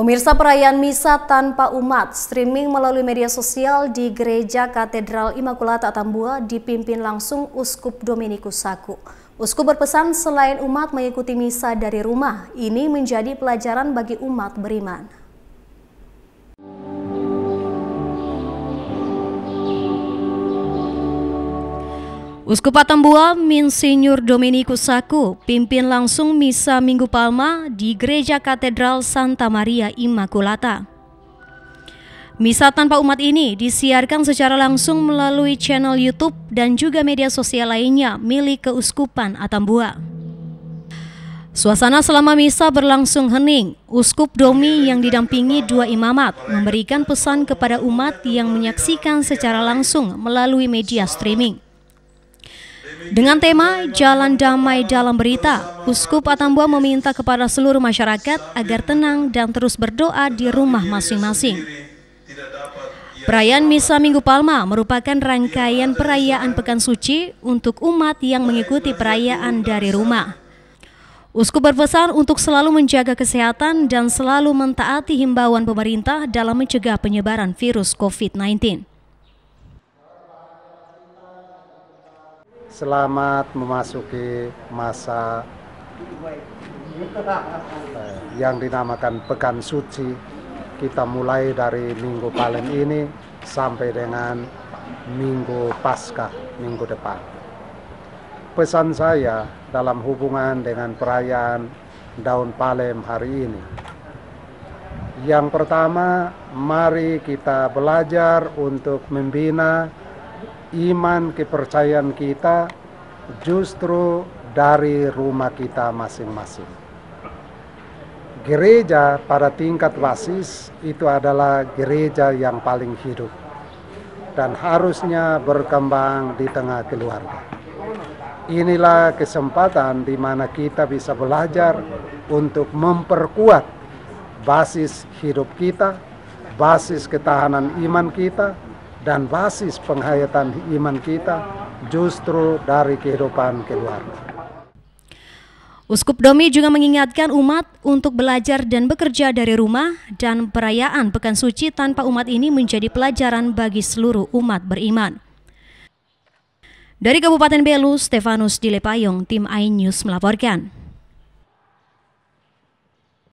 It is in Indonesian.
Pemirsa perayaan Misa tanpa umat streaming melalui media sosial di Gereja Katedral Immaculata Tambua dipimpin langsung Uskup Dominikus Saku. Uskup berpesan selain umat mengikuti misa dari rumah, ini menjadi pelajaran bagi umat beriman. Uskup Atambua Minsinyur Dominikus Saku pimpin langsung misa Minggu Palma di Gereja Katedral Santa Maria Immaculata. Misa tanpa umat ini disiarkan secara langsung melalui channel YouTube dan juga media sosial lainnya milik Keuskupan Atambua. Suasana selama misa berlangsung hening. Uskup Domi yang didampingi dua imamat memberikan pesan kepada umat yang menyaksikan secara langsung melalui media streaming. Dengan tema Jalan Damai Dalam Berita, Uskup Atambua meminta kepada seluruh masyarakat agar tenang dan terus berdoa di rumah masing-masing. Perayaan Misa Minggu Palma merupakan rangkaian perayaan Pekan Suci untuk umat yang mengikuti perayaan dari rumah. Uskup berpesan untuk selalu menjaga kesehatan dan selalu mentaati himbauan pemerintah dalam mencegah penyebaran virus COVID-19. selamat memasuki masa eh, yang dinamakan Pekan Suci. Kita mulai dari Minggu Paling ini sampai dengan Minggu Pasca minggu depan. Pesan saya dalam hubungan dengan perayaan Daun Palem hari ini. Yang pertama, mari kita belajar untuk membina iman kepercayaan kita justru dari rumah kita masing-masing. Gereja pada tingkat basis itu adalah gereja yang paling hidup dan harusnya berkembang di tengah keluarga. Inilah kesempatan di mana kita bisa belajar untuk memperkuat basis hidup kita, basis ketahanan iman kita, dan basis penghayatan iman kita justru dari kehidupan keluarga. Uskup Domi juga mengingatkan umat untuk belajar dan bekerja dari rumah dan perayaan Pekan Suci tanpa umat ini menjadi pelajaran bagi seluruh umat beriman. Dari Kabupaten Belu, Stefanus Dilepayong, tim iNews melaporkan.